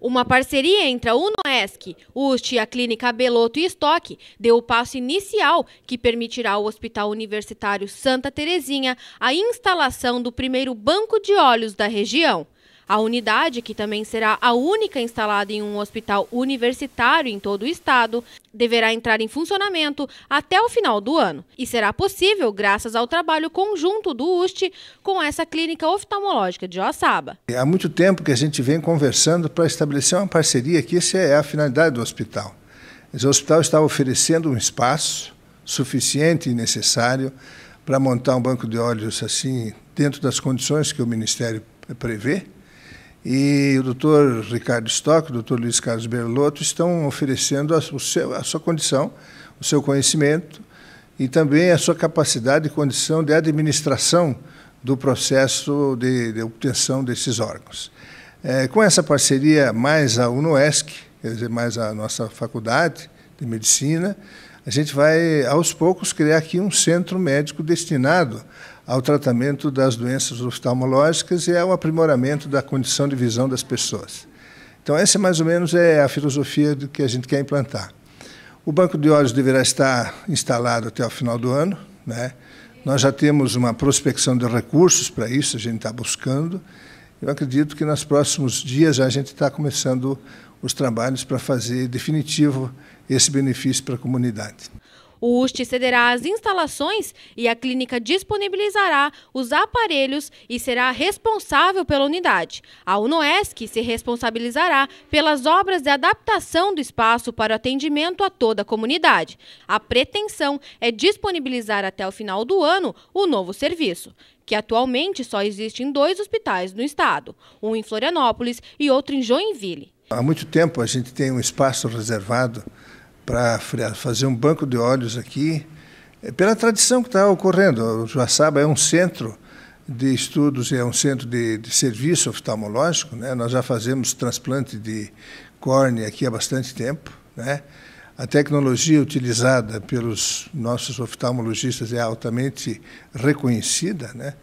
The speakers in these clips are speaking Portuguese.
Uma parceria entre a UNOESC, UST, a Clínica Beloto e Estoque deu o passo inicial que permitirá ao Hospital Universitário Santa Terezinha a instalação do primeiro banco de olhos da região. A unidade, que também será a única instalada em um hospital universitário em todo o estado, deverá entrar em funcionamento até o final do ano e será possível graças ao trabalho conjunto do UST com essa clínica oftalmológica de Oaçaba. É, há muito tempo que a gente vem conversando para estabelecer uma parceria, que essa é a finalidade do hospital. O hospital está oferecendo um espaço suficiente e necessário para montar um banco de olhos assim, dentro das condições que o Ministério prevê, e o doutor Ricardo Stock, o doutor Luiz Carlos Berloto estão oferecendo a, seu, a sua condição, o seu conhecimento e também a sua capacidade e condição de administração do processo de, de obtenção desses órgãos. É, com essa parceria, mais a UNOESC, quer dizer, mais a nossa faculdade de medicina, a gente vai, aos poucos, criar aqui um centro médico destinado ao tratamento das doenças oftalmológicas e ao aprimoramento da condição de visão das pessoas. Então, essa mais ou menos é a filosofia do que a gente quer implantar. O banco de olhos deverá estar instalado até o final do ano. Né? Nós já temos uma prospecção de recursos para isso, a gente está buscando. Eu acredito que nos próximos dias já a gente está começando a os trabalhos para fazer definitivo esse benefício para a comunidade. O UST cederá as instalações e a clínica disponibilizará os aparelhos e será responsável pela unidade. A UNOESC se responsabilizará pelas obras de adaptação do espaço para o atendimento a toda a comunidade. A pretensão é disponibilizar até o final do ano o novo serviço que atualmente só existe em dois hospitais no estado, um em Florianópolis e outro em Joinville. Há muito tempo a gente tem um espaço reservado para fazer um banco de óleos aqui, eh, pela tradição que está ocorrendo. O Joaçaba é um centro de estudos, é um centro de, de serviço oftalmológico. Né? Nós já fazemos transplante de córnea aqui há bastante tempo. Né? A tecnologia utilizada pelos nossos oftalmologistas é altamente reconhecida, né?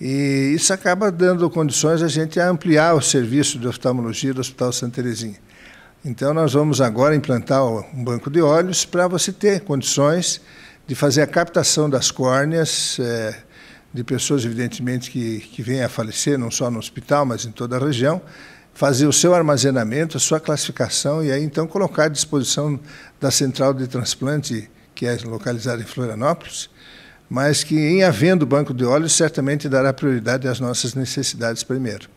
E isso acaba dando condições a gente a ampliar o serviço de oftalmologia do Hospital Santa Terezinha. Então, nós vamos agora implantar um banco de olhos para você ter condições de fazer a captação das córneas é, de pessoas, evidentemente, que, que vêm a falecer, não só no hospital, mas em toda a região, fazer o seu armazenamento, a sua classificação e aí, então, colocar à disposição da central de transplante, que é localizada em Florianópolis, mas que, em havendo banco de óleo, certamente dará prioridade às nossas necessidades primeiro.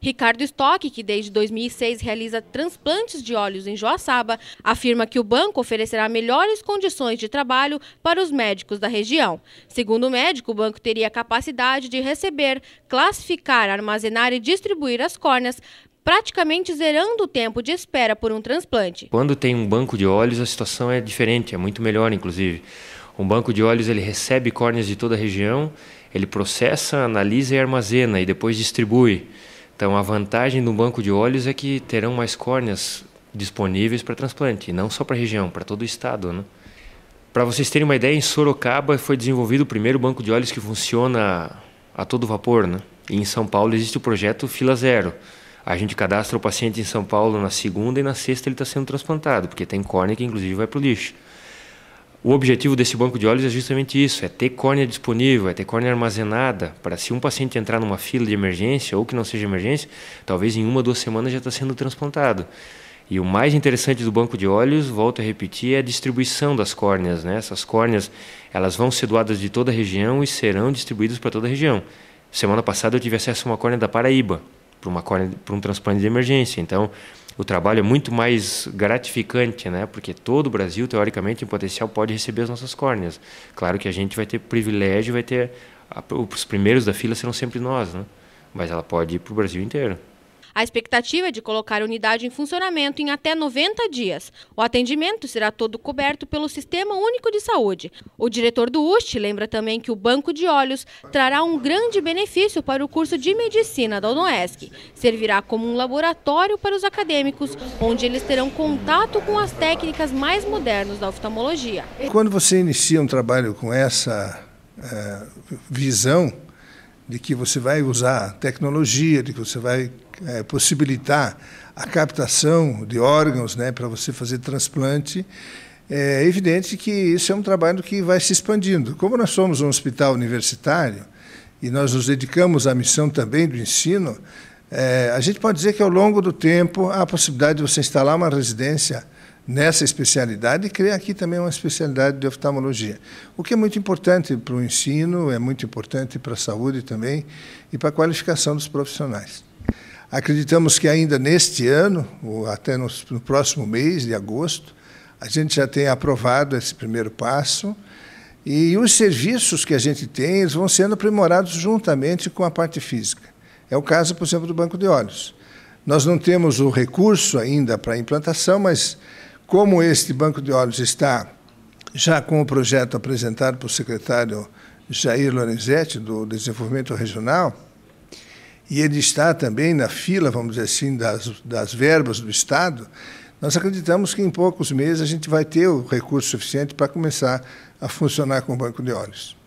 Ricardo Stock, que desde 2006 realiza transplantes de óleos em Joaçaba, afirma que o banco oferecerá melhores condições de trabalho para os médicos da região. Segundo o médico, o banco teria a capacidade de receber, classificar, armazenar e distribuir as córneas praticamente zerando o tempo de espera por um transplante. Quando tem um banco de óleos, a situação é diferente, é muito melhor, inclusive. Um banco de óleos ele recebe córneas de toda a região, ele processa, analisa e armazena e depois distribui. Então a vantagem do banco de óleos é que terão mais córneas disponíveis para transplante, não só para a região, para todo o estado, né? Para vocês terem uma ideia, em Sorocaba foi desenvolvido o primeiro banco de óleos que funciona a todo vapor, né? E em São Paulo existe o projeto Fila Zero. A gente cadastra o paciente em São Paulo na segunda e na sexta ele está sendo transplantado, porque tem córnea que inclusive vai para o lixo. O objetivo desse banco de olhos é justamente isso: é ter córnea disponível, é ter córnea armazenada para se um paciente entrar numa fila de emergência ou que não seja emergência, talvez em uma duas semanas já está sendo transplantado. E o mais interessante do banco de olhos, volto a repetir, é a distribuição das córneas. Né? Essas córneas elas vão ser doadas de toda a região e serão distribuídas para toda a região. Semana passada eu tive acesso a uma córnea da Paraíba, para um transplante de emergência. Então o trabalho é muito mais gratificante, né? Porque todo o Brasil, teoricamente, em potencial, pode receber as nossas córneas. Claro que a gente vai ter privilégio, vai ter. Os primeiros da fila serão sempre nós, né? Mas ela pode ir para o Brasil inteiro. A expectativa é de colocar a unidade em funcionamento em até 90 dias. O atendimento será todo coberto pelo Sistema Único de Saúde. O diretor do UST lembra também que o banco de olhos trará um grande benefício para o curso de medicina da UNOESC. Servirá como um laboratório para os acadêmicos, onde eles terão contato com as técnicas mais modernas da oftalmologia. Quando você inicia um trabalho com essa é, visão, de que você vai usar tecnologia, de que você vai é, possibilitar a captação de órgãos né, para você fazer transplante, é evidente que isso é um trabalho que vai se expandindo. Como nós somos um hospital universitário e nós nos dedicamos à missão também do ensino, é, a gente pode dizer que ao longo do tempo há a possibilidade de você instalar uma residência nessa especialidade e criar aqui também é uma especialidade de oftalmologia. O que é muito importante para o ensino, é muito importante para a saúde também e para a qualificação dos profissionais. Acreditamos que ainda neste ano, ou até no, próximo mês de agosto, a gente já tenha aprovado esse primeiro passo. E os serviços que a gente tem eles vão sendo aprimorados juntamente com a parte física. É o caso, por exemplo, do banco de olhos. Nós não temos o recurso ainda para a implantação, mas como este banco de olhos está já com o projeto apresentado pelo secretário Jair Lorenzetti, do Desenvolvimento Regional, e ele está também na fila, vamos dizer assim, das, das verbas do Estado, nós acreditamos que em poucos meses a gente vai ter o recurso suficiente para começar a funcionar com o banco de olhos.